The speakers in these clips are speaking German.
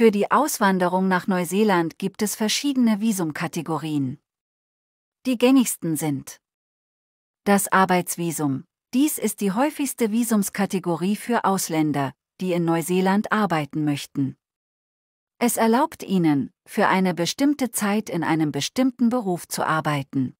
Für die Auswanderung nach Neuseeland gibt es verschiedene Visumkategorien. Die gängigsten sind das Arbeitsvisum. Dies ist die häufigste Visumskategorie für Ausländer, die in Neuseeland arbeiten möchten. Es erlaubt ihnen, für eine bestimmte Zeit in einem bestimmten Beruf zu arbeiten.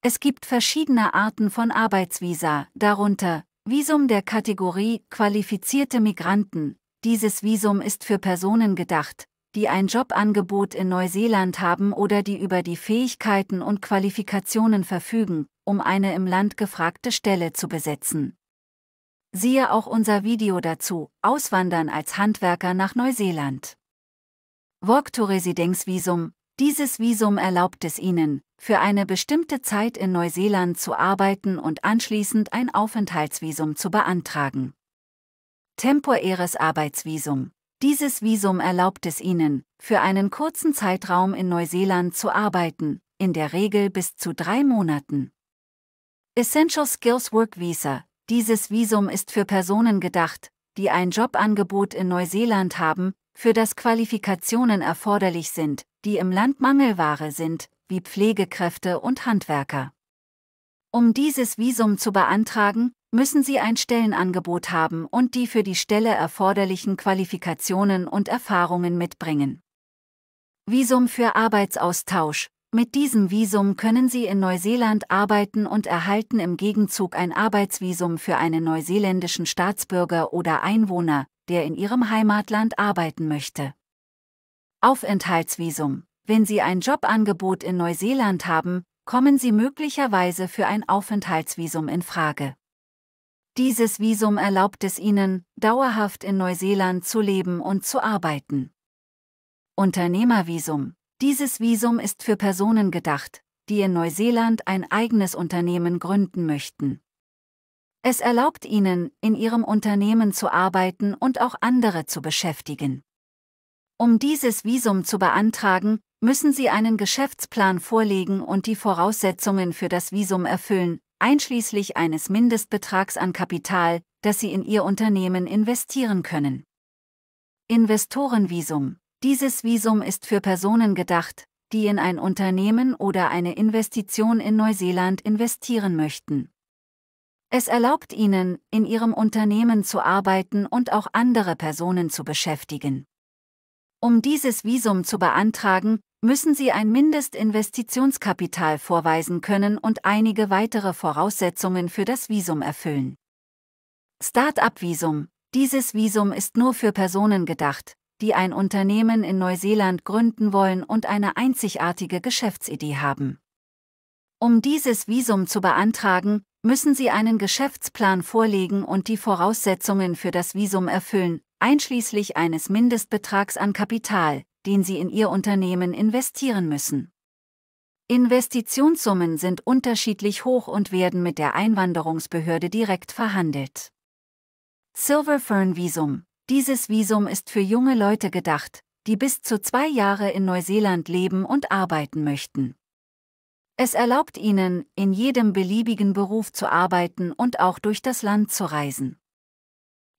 Es gibt verschiedene Arten von Arbeitsvisa, darunter Visum der Kategorie qualifizierte Migranten, dieses Visum ist für Personen gedacht, die ein Jobangebot in Neuseeland haben oder die über die Fähigkeiten und Qualifikationen verfügen, um eine im Land gefragte Stelle zu besetzen. Siehe auch unser Video dazu, Auswandern als Handwerker nach Neuseeland. Work to Residence Visum, dieses Visum erlaubt es Ihnen, für eine bestimmte Zeit in Neuseeland zu arbeiten und anschließend ein Aufenthaltsvisum zu beantragen temporäres Arbeitsvisum. Dieses Visum erlaubt es ihnen, für einen kurzen Zeitraum in Neuseeland zu arbeiten, in der Regel bis zu drei Monaten. Essential Skills Work Visa. Dieses Visum ist für Personen gedacht, die ein Jobangebot in Neuseeland haben, für das Qualifikationen erforderlich sind, die im Land Mangelware sind, wie Pflegekräfte und Handwerker. Um dieses Visum zu beantragen, müssen sie ein Stellenangebot haben und die für die Stelle erforderlichen Qualifikationen und Erfahrungen mitbringen. Visum für Arbeitsaustausch. Mit diesem Visum können Sie in Neuseeland arbeiten und erhalten im Gegenzug ein Arbeitsvisum für einen neuseeländischen Staatsbürger oder Einwohner, der in Ihrem Heimatland arbeiten möchte. Aufenthaltsvisum. Wenn Sie ein Jobangebot in Neuseeland haben, kommen Sie möglicherweise für ein Aufenthaltsvisum in Frage. Dieses Visum erlaubt es ihnen, dauerhaft in Neuseeland zu leben und zu arbeiten. Unternehmervisum. Dieses Visum ist für Personen gedacht, die in Neuseeland ein eigenes Unternehmen gründen möchten. Es erlaubt ihnen, in ihrem Unternehmen zu arbeiten und auch andere zu beschäftigen. Um dieses Visum zu beantragen, müssen sie einen Geschäftsplan vorlegen und die Voraussetzungen für das Visum erfüllen, einschließlich eines Mindestbetrags an Kapital, das sie in ihr Unternehmen investieren können. Investorenvisum. Dieses Visum ist für Personen gedacht, die in ein Unternehmen oder eine Investition in Neuseeland investieren möchten. Es erlaubt ihnen, in ihrem Unternehmen zu arbeiten und auch andere Personen zu beschäftigen. Um dieses Visum zu beantragen, müssen sie ein Mindestinvestitionskapital vorweisen können und einige weitere Voraussetzungen für das Visum erfüllen. Start-up-Visum. Dieses Visum ist nur für Personen gedacht, die ein Unternehmen in Neuseeland gründen wollen und eine einzigartige Geschäftsidee haben. Um dieses Visum zu beantragen, müssen Sie einen Geschäftsplan vorlegen und die Voraussetzungen für das Visum erfüllen, einschließlich eines Mindestbetrags an Kapital, den sie in ihr Unternehmen investieren müssen. Investitionssummen sind unterschiedlich hoch und werden mit der Einwanderungsbehörde direkt verhandelt. Silverfern Visum. Dieses Visum ist für junge Leute gedacht, die bis zu zwei Jahre in Neuseeland leben und arbeiten möchten. Es erlaubt ihnen, in jedem beliebigen Beruf zu arbeiten und auch durch das Land zu reisen.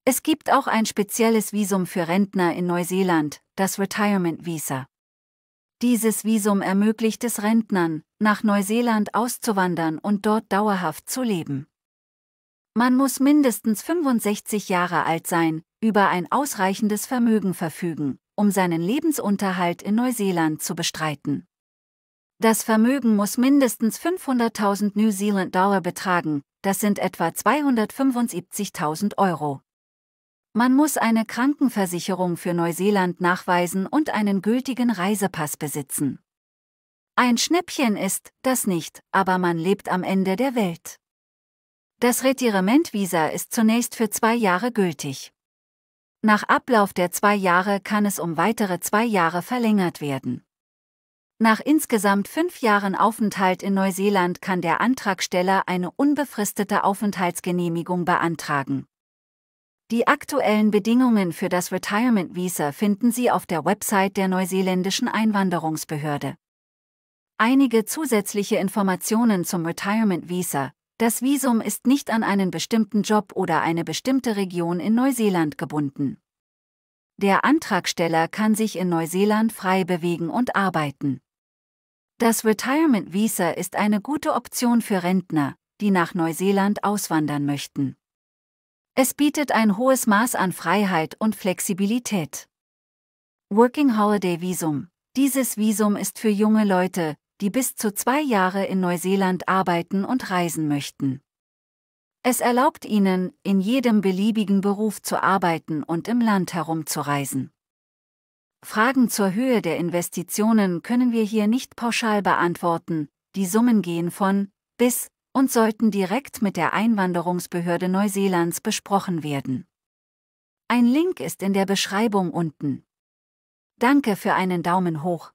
Es gibt auch ein spezielles Visum für Rentner in Neuseeland, das Retirement Visa. Dieses Visum ermöglicht es Rentnern, nach Neuseeland auszuwandern und dort dauerhaft zu leben. Man muss mindestens 65 Jahre alt sein, über ein ausreichendes Vermögen verfügen, um seinen Lebensunterhalt in Neuseeland zu bestreiten. Das Vermögen muss mindestens 500.000 New Zealand Dollar betragen, das sind etwa 275.000 Euro. Man muss eine Krankenversicherung für Neuseeland nachweisen und einen gültigen Reisepass besitzen. Ein Schnäppchen ist das nicht, aber man lebt am Ende der Welt. Das Retirementvisa ist zunächst für zwei Jahre gültig. Nach Ablauf der zwei Jahre kann es um weitere zwei Jahre verlängert werden. Nach insgesamt fünf Jahren Aufenthalt in Neuseeland kann der Antragsteller eine unbefristete Aufenthaltsgenehmigung beantragen. Die aktuellen Bedingungen für das Retirement Visa finden Sie auf der Website der neuseeländischen Einwanderungsbehörde. Einige zusätzliche Informationen zum Retirement Visa. Das Visum ist nicht an einen bestimmten Job oder eine bestimmte Region in Neuseeland gebunden. Der Antragsteller kann sich in Neuseeland frei bewegen und arbeiten. Das Retirement Visa ist eine gute Option für Rentner, die nach Neuseeland auswandern möchten. Es bietet ein hohes Maß an Freiheit und Flexibilität. Working Holiday Visum. Dieses Visum ist für junge Leute, die bis zu zwei Jahre in Neuseeland arbeiten und reisen möchten. Es erlaubt ihnen, in jedem beliebigen Beruf zu arbeiten und im Land herumzureisen. Fragen zur Höhe der Investitionen können wir hier nicht pauschal beantworten, die Summen gehen von bis und sollten direkt mit der Einwanderungsbehörde Neuseelands besprochen werden. Ein Link ist in der Beschreibung unten. Danke für einen Daumen hoch.